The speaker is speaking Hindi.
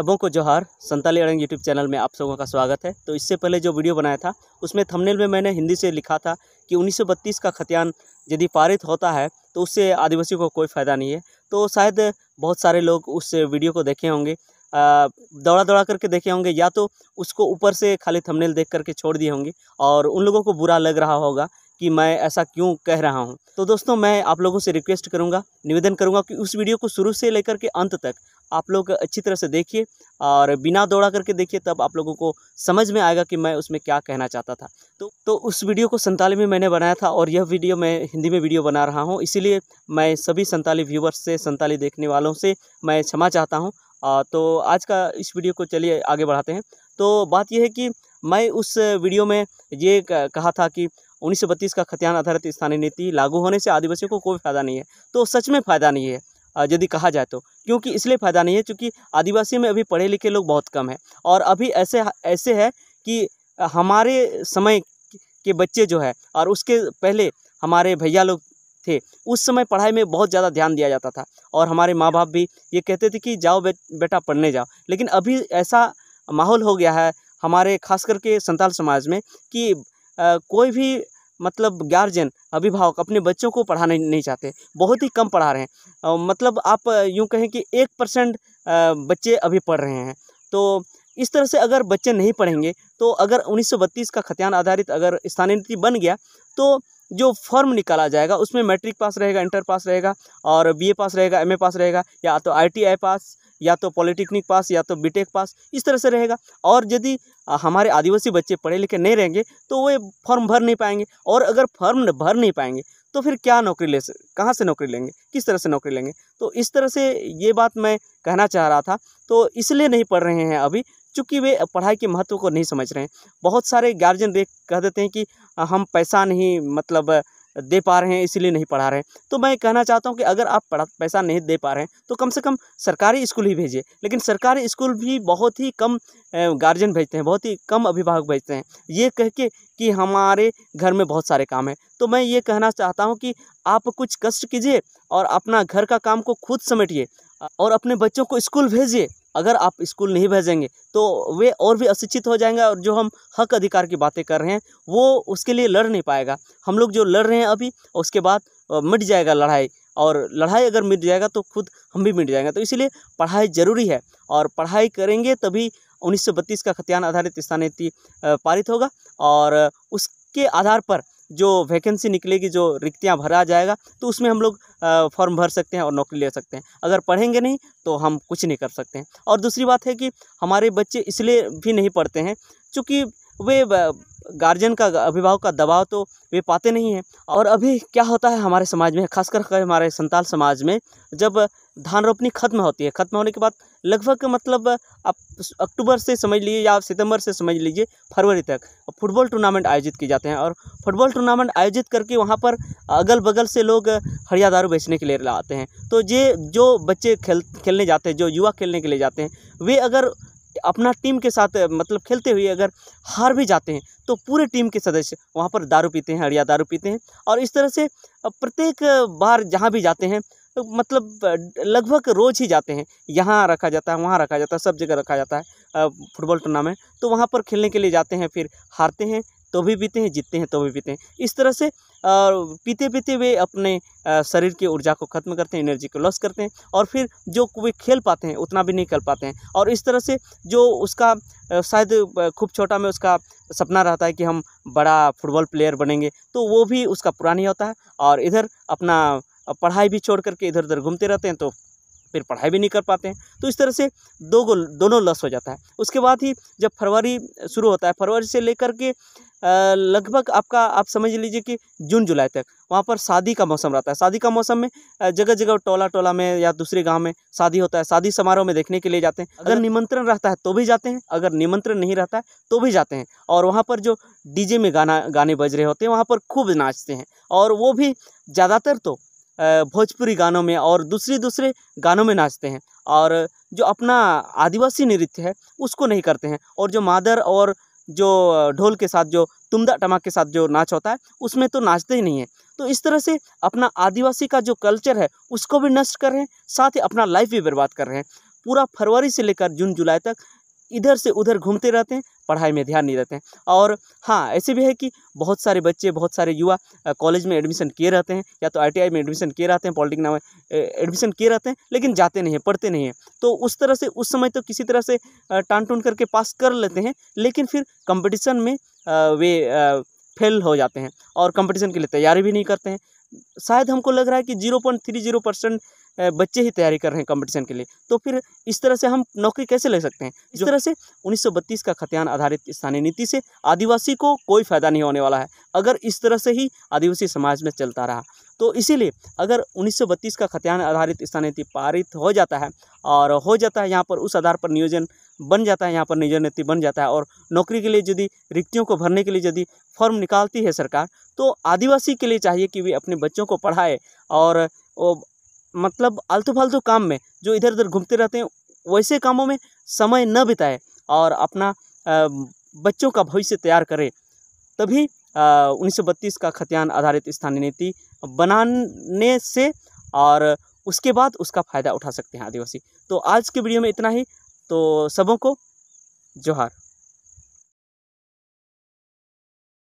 सबों को जोहार संताली अड़ंग यूट्यूब चैनल में आप सबों का स्वागत है तो इससे पहले जो वीडियो बनाया था उसमें थंबनेल में मैंने हिंदी से लिखा था कि 1932 का खतियान यदि पारित होता है तो उससे आदिवासियों को कोई फ़ायदा नहीं है तो शायद बहुत सारे लोग उस वीडियो को देखे होंगे दौड़ा दौड़ा करके देखे होंगे या तो उसको ऊपर से खाली थमनेल देख करके छोड़ दिए होंगे और उन लोगों को बुरा लग रहा होगा कि मैं ऐसा क्यों कह रहा हूँ तो दोस्तों मैं आप लोगों से रिक्वेस्ट करूँगा निवेदन करूँगा कि उस वीडियो को शुरू से लेकर के अंत तक आप लोग अच्छी तरह से देखिए और बिना दौड़ा करके देखिए तब आप लोगों को समझ में आएगा कि मैं उसमें क्या कहना चाहता था तो तो उस वीडियो को संताली में मैंने बनाया था और यह वीडियो मैं हिंदी में वीडियो बना रहा हूँ इसीलिए मैं सभी संताली व्यूवर्स से संताली देखने वालों से मैं क्षमा चाहता हूँ तो आज का इस वीडियो को चलिए आगे बढ़ाते हैं तो बात यह है कि मैं उस वीडियो में ये कहा था कि उन्नीस का खतियान आधारित स्थानीय नीति लागू होने से आदिवासियों को कोई फ़ायदा नहीं है तो सच में फ़ायदा नहीं है यदि कहा जाए तो क्योंकि इसलिए फ़ायदा नहीं है क्योंकि आदिवासी में अभी पढ़े लिखे लोग बहुत कम हैं और अभी ऐसे ऐसे है कि हमारे समय के बच्चे जो है और उसके पहले हमारे भैया लोग थे उस समय पढ़ाई में बहुत ज़्यादा ध्यान दिया जाता था और हमारे माँ बाप भी ये कहते थे कि जाओ बे, बेटा पढ़ने जाओ लेकिन अभी ऐसा माहौल हो गया है हमारे खास करके संताल समाज में कि आ, कोई भी मतलब गार्जियन अभिभावक अपने बच्चों को पढ़ाना नहीं चाहते बहुत ही कम पढ़ा रहे हैं मतलब आप यूँ कहें कि एक परसेंट बच्चे अभी पढ़ रहे हैं तो इस तरह से अगर बच्चे नहीं पढ़ेंगे तो अगर 1932 का खतियान आधारित अगर स्थानीय नीति बन गया तो जो फॉर्म निकाला जाएगा उसमें मैट्रिक पास रहेगा इंटर पास रहेगा और बीए पास रहेगा एमए पास रहेगा या तो आईटीआई पास या तो पॉलिटेक्निक पास या तो बीटेक पास इस तरह से रहेगा और यदि हमारे आदिवासी बच्चे पढ़े लिखे नहीं रहेंगे तो वे फॉर्म भर नहीं पाएंगे और अगर फॉर्म भर नहीं पाएंगे तो फिर क्या नौकरी ले कहाँ से नौकरी लेंगे किस तरह से नौकरी लेंगे तो इस तरह से ये बात मैं कहना चाह रहा था तो इसलिए नहीं पढ़ रहे हैं अभी चूँकि वे पढ़ाई के महत्व को नहीं समझ रहे हैं बहुत सारे गार्जियन देख कह देते हैं कि हम पैसा नहीं मतलब दे पा रहे हैं इसीलिए नहीं पढ़ा रहे हैं तो मैं कहना चाहता हूँ कि अगर आप पढ़ा पैसा नहीं दे पा रहे हैं तो कम से कम सरकारी स्कूल ही भेजिए लेकिन सरकारी स्कूल भी बहुत ही कम गार्जियन भेजते हैं बहुत ही कम अभिभावक भेजते हैं ये कह के कि हमारे घर में बहुत सारे काम हैं तो मैं ये कहना चाहता हूँ कि आप कुछ कष्ट कीजिए और अपना घर का काम को खुद समेटिए और अपने बच्चों को स्कूल भेजिए अगर आप स्कूल नहीं भेजेंगे तो वे और भी अशिक्षित हो जाएंगे और जो हम हक अधिकार की बातें कर रहे हैं वो उसके लिए लड़ नहीं पाएगा हम लोग जो लड़ रहे हैं अभी उसके बाद मिट जाएगा लड़ाई और लड़ाई अगर मिट जाएगा तो खुद हम भी मिट जाएंगे तो इसीलिए पढ़ाई ज़रूरी है और पढ़ाई करेंगे तभी उन्नीस का खतियान आधारित स्थानीय पारित होगा और उसके आधार पर जो वैकेंसी निकलेगी जो रिक्तियाँ भरा जाएगा तो उसमें हम लोग फॉर्म भर सकते हैं और नौकरी ले सकते हैं अगर पढ़ेंगे नहीं तो हम कुछ नहीं कर सकते हैं और दूसरी बात है कि हमारे बच्चे इसलिए भी नहीं पढ़ते हैं चूँकि वे गार्जियन का अभिभावक का दबाव तो वे पाते नहीं हैं और अभी क्या होता है हमारे समाज में खासकर हमारे संताल समाज में जब धान रोपनी खत्म होती है खत्म होने के बाद लगभग मतलब आप अक्टूबर से समझ लीजिए या सितंबर से समझ लीजिए फरवरी तक फुटबॉल टूर्नामेंट आयोजित किए जाते हैं और फुटबॉल टूर्नामेंट आयोजित करके वहाँ पर अगल बगल से लोग हरिया दारू बेचने के लिए आते हैं तो ये जो बच्चे खेल खेलने जाते हैं जो युवा खेलने के लिए जाते हैं वे अगर अपना टीम के साथ मतलब खेलते हुए अगर हार भी जाते हैं तो पूरे टीम के सदस्य वहाँ पर दारू पीते हैं हरिया दारू पीते हैं और इस तरह से प्रत्येक बार जहाँ भी जाते हैं मतलब लगभग रोज़ ही जाते हैं यहाँ रखा जाता है वहाँ रखा जाता है सब जगह रखा जाता है फुटबॉल टूर्नामेंट तो वहाँ पर खेलने के लिए जाते हैं फिर हारते हैं तो भी पीते हैं जीतते हैं तो भी पीते हैं इस तरह से पीते पीते वे अपने शरीर की ऊर्जा को ख़त्म करते हैं एनर्जी को लॉस करते हैं और फिर जो वे खेल पाते हैं उतना भी नहीं कर पाते हैं और इस तरह से जो उसका शायद खूब छोटा में उसका सपना रहता है कि हम बड़ा फुटबॉल प्लेयर बनेंगे तो वो भी उसका पुरानी होता है और इधर अपना अब पढ़ाई भी छोड़ करके इधर उधर घूमते रहते हैं तो फिर पढ़ाई भी नहीं कर पाते हैं तो इस तरह से दो गोल दोनों लस हो जाता है उसके बाद ही जब फरवरी शुरू होता है फरवरी से लेकर के लगभग आपका आप समझ लीजिए कि जून जुलाई तक वहाँ पर शादी का मौसम रहता है शादी का मौसम में जगह जगह टोला टोला में या दूसरे गांव में शादी होता है शादी समारोह में देखने के लिए जाते हैं अगर निमंत्रण रहता है तो भी जाते हैं अगर निमंत्रण नहीं रहता है तो भी जाते हैं और वहाँ पर जो डी में गाना गाने बज रहे होते हैं वहाँ पर खूब नाचते हैं और वो भी ज़्यादातर तो भोजपुरी गानों में और दूसरे दूसरे गानों में नाचते हैं और जो अपना आदिवासी नृत्य है उसको नहीं करते हैं और जो मादर और जो ढोल के साथ जो तुमदा टमाक के साथ जो नाच होता है उसमें तो नाचते ही नहीं है तो इस तरह से अपना आदिवासी का जो कल्चर है उसको भी नष्ट कर रहे हैं साथ ही अपना लाइफ भी बर्बाद कर रहे हैं पूरा फरवरी से लेकर जून जुलाई तक इधर से उधर घूमते रहते हैं पढ़ाई में ध्यान नहीं देते हैं और हाँ ऐसे भी है कि बहुत सारे बच्चे बहुत सारे युवा कॉलेज में एडमिशन किए रहते हैं या तो आई में एडमिशन किए रहते हैं पॉलिटिक नाम एडमिशन किए रहते हैं लेकिन जाते नहीं हैं पढ़ते नहीं हैं तो उस तरह से उस समय तो किसी तरह से टान टून करके पास कर लेते हैं लेकिन फिर कंपटिशन में वे फेल हो जाते हैं और कंपटिशन के लिए तैयारी भी नहीं करते हैं शायद हमको लग रहा है कि zero point three zero percent बच्चे ही तैयारी कर रहे हैं कंपटीशन के लिए तो फिर इस तरह से हम नौकरी कैसे ले सकते हैं इस तरह से 1932 का खतियान आधारित स्थानीय नीति से आदिवासी को कोई फ़ायदा नहीं होने वाला है अगर इस तरह से ही आदिवासी समाज में चलता रहा तो इसीलिए अगर 1932 का खतियान आधारित स्थानीय नीति पारित हो जाता है और हो जाता है यहाँ पर उस आधार पर नियोजन बन जाता है यहाँ पर नियोजन नीति बन जाता है और नौकरी के लिए यदि रिक्तियों को भरने के लिए यदि फॉर्म निकालती है सरकार तो आदिवासी के लिए चाहिए कि वे अपने बच्चों को पढ़ाए और मतलब आलतू फालतू काम में जो इधर उधर घूमते रहते हैं वैसे कामों में समय न बिताए और अपना बच्चों का भविष्य तैयार करें तभी उन्नीस का खतियान आधारित स्थानीय नीति बनाने से और उसके बाद उसका फ़ायदा उठा सकते हैं आदिवासी तो आज के वीडियो में इतना ही तो सबों को जोहार